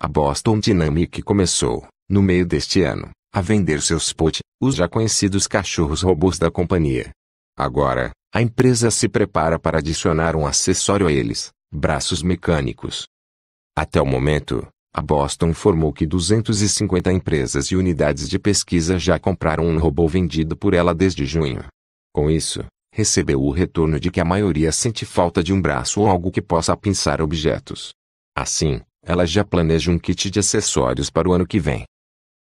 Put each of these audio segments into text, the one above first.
A Boston Dynamic começou, no meio deste ano, a vender seus Spot, os já conhecidos cachorros robôs da companhia. Agora, a empresa se prepara para adicionar um acessório a eles, braços mecânicos. Até o momento, a Boston informou que 250 empresas e unidades de pesquisa já compraram um robô vendido por ela desde junho. Com isso, recebeu o retorno de que a maioria sente falta de um braço ou algo que possa pinçar objetos. Assim, ela já planeja um kit de acessórios para o ano que vem.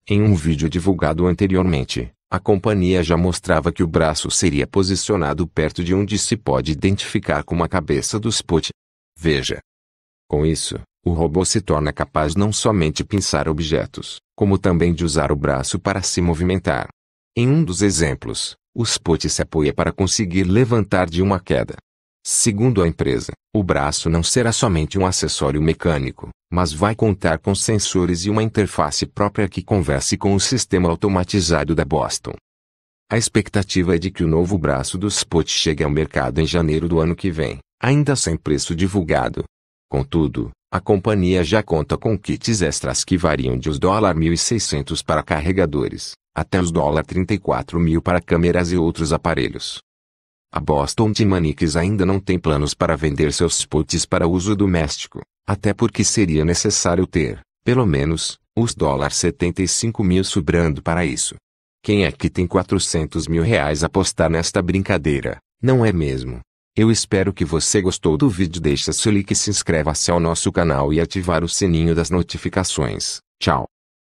Em um vídeo divulgado anteriormente, a companhia já mostrava que o braço seria posicionado perto de onde se pode identificar com a cabeça do Spot. Veja. Com isso, o robô se torna capaz não somente de pinçar objetos, como também de usar o braço para se movimentar. Em um dos exemplos, o Spot se apoia para conseguir levantar de uma queda, Segundo a empresa, o braço não será somente um acessório mecânico, mas vai contar com sensores e uma interface própria que converse com o sistema automatizado da Boston. A expectativa é de que o novo braço do Spot chegue ao mercado em janeiro do ano que vem, ainda sem preço divulgado. Contudo, a companhia já conta com kits extras que variam de os dólar 1.600 para carregadores, até os dólar 34 mil para câmeras e outros aparelhos. A Boston Dynamics ainda não tem planos para vender seus puts para uso doméstico, até porque seria necessário ter, pelo menos, os dólares 75 mil sobrando para isso. Quem é que tem 400 mil reais apostar nesta brincadeira, não é mesmo? Eu espero que você gostou do vídeo deixa seu like e se inscreva-se ao nosso canal e ativar o sininho das notificações. Tchau!